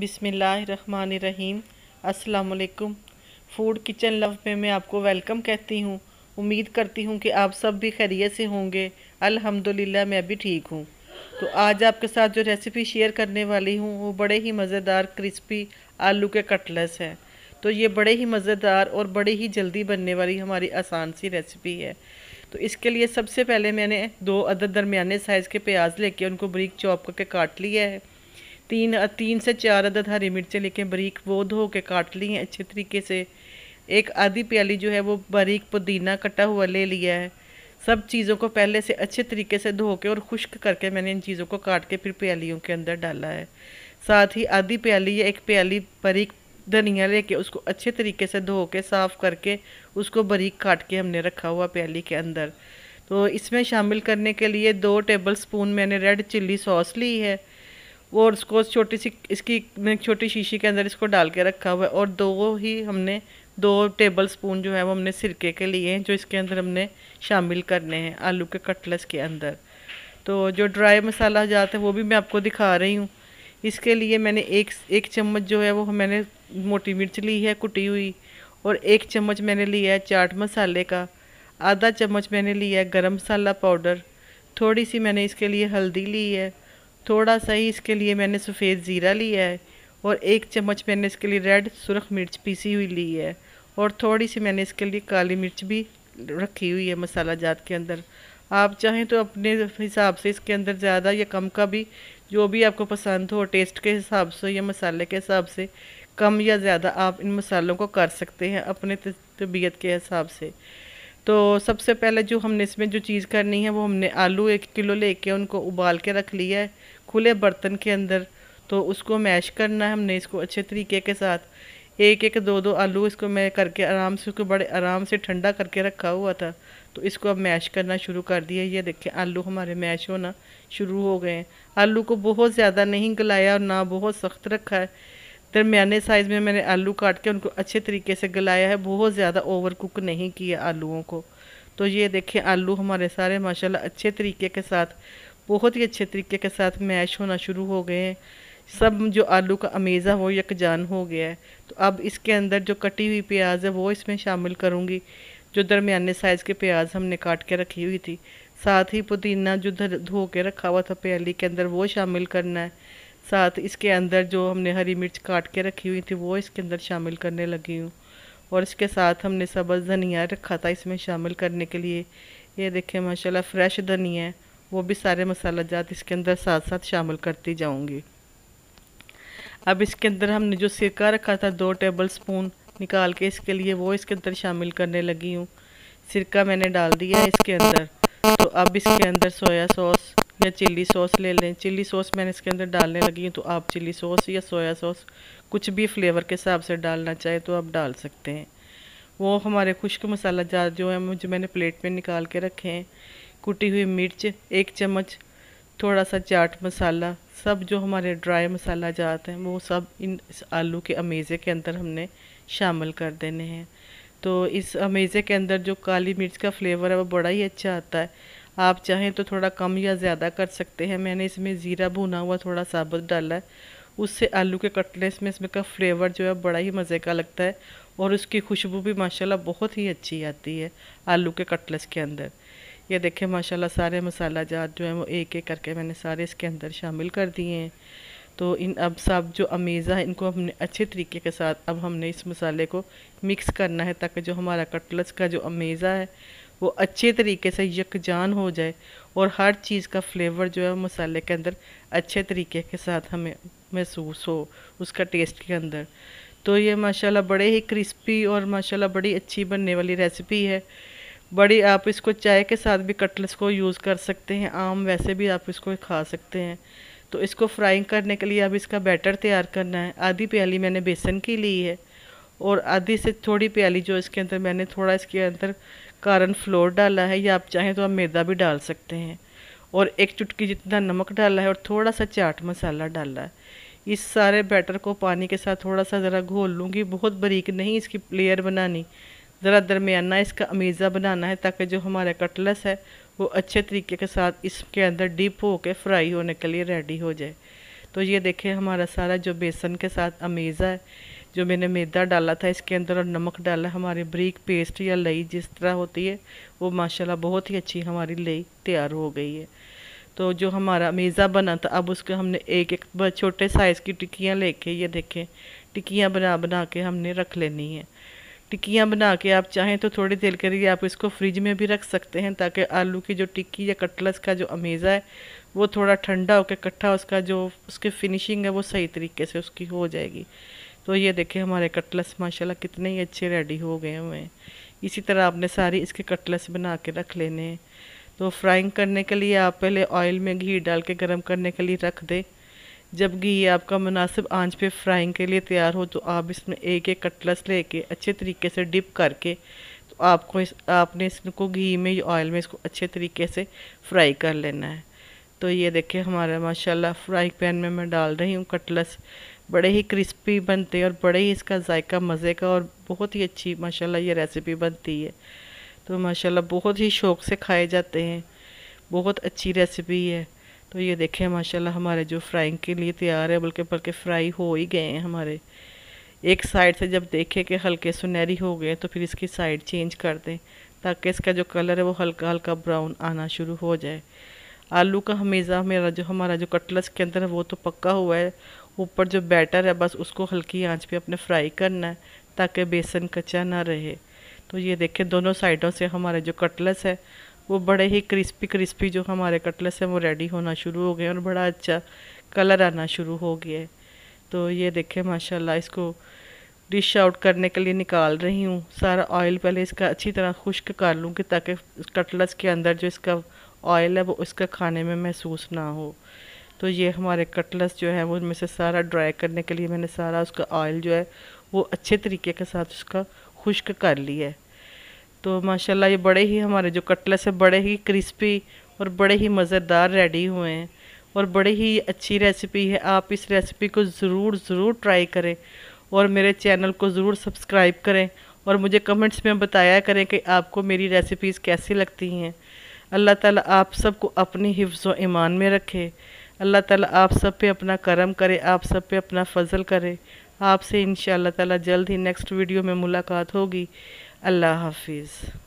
बिसमीम असलकुम food kitchen love में मैं आपको वेलकम कहती हूँ उम्मीद करती हूँ कि आप सब भी खैरियत से होंगे अल्हम्दुलिल्लाह मैं भी ठीक हूँ तो आज आपके साथ जो रेसिपी शेयर करने वाली हूँ वो बड़े ही मज़ेदार क्रिस्पी आलू के कटलेस हैं तो ये बड़े ही मज़ेदार और बड़े ही जल्दी बनने वाली हमारी आसान सी रेसिपी है तो इसके लिए सबसे पहले मैंने दो अदर दरमियाने साइज़ के प्याज लेके उनको ब्रिक चॉप करके काट लिया है तीन तीन से चार अदद हरी मिर्चें लेके बारीक वो धो के काट ली हैं अच्छे तरीके से एक आधी प्याली जो है वो बारीक पुदीना कटा हुआ ले लिया है सब चीज़ों को पहले से अच्छे तरीके से धो के और खुश्क करके मैंने इन चीज़ों को काट के फिर प्यालियों के अंदर डाला है साथ ही आधी प्याली या एक प्याली बारीक धनिया लेके उसको अच्छे तरीके से धो के साफ़ करके उसको बारीक काट के हमने रखा हुआ प्याली के अंदर तो इसमें शामिल करने के लिए दो टेबल स्पून मैंने रेड चिल्ली सॉस ली है वो उसको छोटी सी इसकी छोटी शीशी के अंदर इसको डाल के रखा हुआ है और दो ही हमने दो टेबल स्पून जो है वो हमने सिरके के लिए हैं जो इसके अंदर हमने शामिल करने हैं आलू के कटलस के अंदर तो जो ड्राई मसाला जात है वो भी मैं आपको दिखा रही हूँ इसके लिए मैंने एक एक चम्मच जो है वो मैंने मोटी मिर्च ली है कुटी हुई और एक चम्मच मैंने लिया है चाट मसाले का आधा चम्मच मैंने लिया है गर्म मसाला पाउडर थोड़ी सी मैंने इसके लिए हल्दी ली है थोड़ा सा ही इसके लिए मैंने सफ़ेद ज़ीरा लिया है और एक चम्मच मैंने इसके लिए रेड सुरख मिर्च पीसी हुई ली है और थोड़ी सी मैंने इसके लिए काली मिर्च भी रखी हुई है मसाला जात के अंदर आप चाहें तो अपने हिसाब से इसके अंदर ज़्यादा या कम का भी जो भी आपको पसंद हो टेस्ट के हिसाब से या मसाले के हिसाब से कम या ज़्यादा आप इन मसालों को कर सकते हैं अपने तबीयत के हिसाब से तो सबसे पहले जो हमने इसमें जो चीज़ करनी है वो हमने आलू एक किलो लेके उनको उबाल के रख लिया है खुले बर्तन के अंदर तो उसको मैश करना है हमने इसको अच्छे तरीके के साथ एक एक दो दो आलू इसको मैं करके आराम से उसको बड़े आराम से ठंडा करके रखा हुआ था तो इसको अब मैश करना शुरू कर दिया ये देखिए आलू हमारे मैश होना शुरू हो गए हैं आलू को बहुत ज़्यादा नहीं गलाया और ना बहुत सख्त रखा है दरमियाने साइज़ में मैंने आलू काट के उनको अच्छे तरीके से गलाया है बहुत ज़्यादा ओवर कुक नहीं किया आलूओं को तो ये देखिए आलू हमारे सारे माशाल्लाह अच्छे तरीके के साथ बहुत ही अच्छे तरीके के साथ मैश होना शुरू हो गए हैं सब जो आलू का अमेज़ा हो यकजान हो गया है तो अब इसके अंदर जो कटी हुई प्याज है वो इसमें शामिल करूँगी जो दरमियाने साइज़ के प्याज हमने काट के रखी हुई थी साथ ही पुदीना जो धो के रखा हुआ था प्याली के अंदर वो शामिल करना है साथ इसके अंदर जो हमने हरी मिर्च काट के रखी हुई थी वो इसके अंदर शामिल करने लगी हूँ और इसके साथ हमने सब्ज़ धनिया रखा था इसमें शामिल करने के लिए ये देखें माशाल्लाह फ़्रेश धनिया है वो भी सारे मसाला जात इसके अंदर साथ साथ शामिल करती जाऊँगी अब इसके अंदर हमने जो सिरका रखा था दो टेबल स्पून निकाल के इसके लिए वो इसके अंदर शामिल करने लगी हूँ सिरका मैंने डाल दिया है इसके अंदर तो अब इसके अंदर सोया सॉस या चिल्ली सॉस ले लें चिल्ली सॉस मैंने इसके अंदर डालने लगी हूँ तो आप चिल्ली सॉस या सोया सॉस कुछ भी फ्लेवर के हिसाब से डालना चाहे तो आप डाल सकते हैं वो हमारे खुश्क मसाला जार जो है मुझे मैंने प्लेट में निकाल के रखे हैं कुटी हुई मिर्च एक चम्मच थोड़ा सा चाट मसाला सब जो हमारे ड्राई मसाला जाते हैं वो सब इन आलू के अमेज़े के अंदर हमने शामिल कर देने हैं तो इस अमेज़े के अंदर जो काली मिर्च का फ्लेवर है वो बड़ा ही अच्छा आता है आप चाहें तो थोड़ा कम या ज़्यादा कर सकते हैं मैंने इसमें ज़ीरा भुना हुआ थोड़ा साबुत डाला है उससे आलू के कटलेस में इसमें का फ्लेवर जो है बड़ा ही मज़े का लगता है और उसकी खुशबू भी माशाल्लाह बहुत ही अच्छी आती है आलू के कटलेस के अंदर ये देखें माशाल्लाह सारे मसाला जात जो हैं वो एक एक करके मैंने सारे इसके अंदर शामिल कर दिए हैं तो इन अब सब जो अमेज़ा है इनको हमने अच्छे तरीके के साथ अब हमने इस मसाले को मिक्स करना है ताकि जो हमारा कटलस का जो अमेज़ा है वो अच्छे तरीके से यकजान हो जाए और हर चीज़ का फ्लेवर जो है वो मसाले के अंदर अच्छे तरीके के साथ हमें महसूस हो उसका टेस्ट के अंदर तो ये माशाल्लाह बड़े ही क्रिस्पी और माशाल्लाह बड़ी अच्छी बनने वाली रेसिपी है बड़ी आप इसको चाय के साथ भी कटलेट्स को यूज़ कर सकते हैं आम वैसे भी आप इसको खा सकते हैं तो इसको फ्राइंग करने के लिए अब इसका बैटर तैयार करना है आधी प्याली मैंने बेसन की ली है और आधी से थोड़ी प्याली जो इसके अंदर मैंने थोड़ा इसके अंदर कारण फ्लोर डाला है या आप चाहें तो आप मैदा भी डाल सकते हैं और एक चुटकी जितना नमक डाला है और थोड़ा सा चाट मसाला डाला है इस सारे बैटर को पानी के साथ थोड़ा सा ज़रा घोल लूँगी बहुत बारीक नहीं इसकी लेयर बनानी ज़रा दरमियाना इसका अमीज़ा बनाना है ताकि जो हमारा कटलस है वो अच्छे तरीके के साथ इसके अंदर डीप के फ्राई होने के लिए रेडी हो जाए तो ये देखें हमारा सारा जो बेसन के साथ अमीज़ा है जो मैंने मैदा डाला था इसके अंदर और नमक डाला हमारी ब्रीक पेस्ट या लई जिस तरह होती है वो माशाल्लाह बहुत ही अच्छी हमारी लई तैयार हो गई है तो जो हमारा अमीज़ा बना था अब उसके हमने एक एक छोटे साइज़ की टिक्कियाँ लेके ये देखें टिक्कियाँ बना बना के हमने रख लेनी है टिक्कियाँ बना के आप चाहें तो थोड़ी देर के लिए आप इसको फ्रिज में भी रख सकते हैं ताकि आलू की जो टिक्की या कटलस का जो अमेज़ा है वो थोड़ा ठंडा होकर इकट्ठा उसका जो उसकी फिनिशिंग है वो सही तरीके से उसकी हो जाएगी तो ये देखें हमारे कटलस माशाल्लाह कितने ही अच्छे रेडी हो गए हुए हैं इसी तरह आपने सारी इसके कटलस बना के रख लेने हैं तो फ्राइंग करने के लिए आप पहले ऑयल में घी डाल के गर्म करने के लिए रख दें जबकि ये आपका मुनासिब आंच पे फ्राइंग के लिए तैयार हो तो आप इसमें एक एक कटलस लेके अच्छे तरीके से डिप करके तो आपको इस आपने इसको घी में या ऑयल में इसको अच्छे तरीके से फ्राई कर लेना है तो ये देखिए हमारा माशाल्लाह फ्राई पैन में मैं डाल रही हूँ कटलस बड़े ही क्रिस्पी बनते हैं और बड़े ही इसका जायका मज़े का और बहुत ही अच्छी माशाल्लाह ये रेसिपी बनती है तो माशाल्लाह बहुत ही शौक़ से खाए जाते हैं बहुत अच्छी रेसिपी है तो ये देखें माशाल्लाह हमारे जो फ्राइंग के लिए तैयार है बल्कि बल्कि फ्राई हो ही गए हैं हमारे एक साइड से जब देखें कि हल्के सुनहरी हो गए तो फिर इसकी साइड चेंज कर दें ताकि इसका जो कलर है वो हल्का हल्का ब्राउन आना शुरू हो जाए आलू का हमेशा मेरा जो हमारा जो कटलस के अंदर है वो तो पक्का हुआ है ऊपर जो बैटर है बस उसको हल्की आंच पे अपने फ्राई करना है ताकि बेसन कच्चा ना रहे तो ये देखें दोनों साइडों से हमारे जो कटलस है वो बड़े ही क्रिस्पी क्रिस्पी जो हमारे कटलेट्स हैं वो रेडी होना शुरू हो गए और बड़ा अच्छा कलर आना शुरू हो गया है तो ये देखें माशाल्लाह इसको डिश आउट करने के लिए निकाल रही हूँ सारा ऑयल पहले इसका अच्छी तरह खुश्क कर लूँ कि ताकि कटलस के अंदर जो इसका ऑयल है वो इसका खाने में महसूस ना हो तो ये हमारे कटलस जो है वो उनमें से सारा ड्राई करने के लिए मैंने सारा उसका ऑयल जो है वो अच्छे तरीके के साथ उसका खुश्क कर लिया है तो माशाल्लाह ये बड़े ही हमारे जो कटलेस है बड़े ही क्रिस्पी और बड़े ही मज़ेदार रेडी हुए हैं और बड़ी ही अच्छी रेसिपी है आप इस रेसिपी को ज़रूर ज़रूर ट्राई करें और मेरे चैनल को ज़रूर सब्सक्राइब करें और मुझे कमेंट्स में बताया करें कि आपको मेरी रेसिपीज़ कैसी लगती हैं अल्लाह ताला आप सबको अपनी हिफ्ज़ ईमान में रखे अल्लाह ताला आप सब पे अपना करम करे आप सब पे अपना फ़जल करे आपसे इन ताला जल्द ही नेक्स्ट वीडियो में मुलाकात होगी अल्लाह हाफिज़